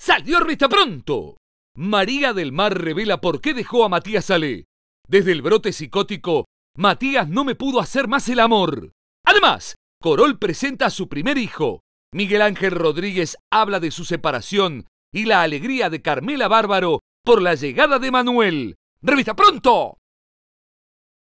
salió Revista pronto. María del Mar revela por qué dejó a Matías Ale. Desde el brote psicótico, Matías no me pudo hacer más el amor. Además, Corol presenta a su primer hijo. Miguel Ángel Rodríguez habla de su separación y la alegría de Carmela Bárbaro por la llegada de Manuel. ¡Revista pronto!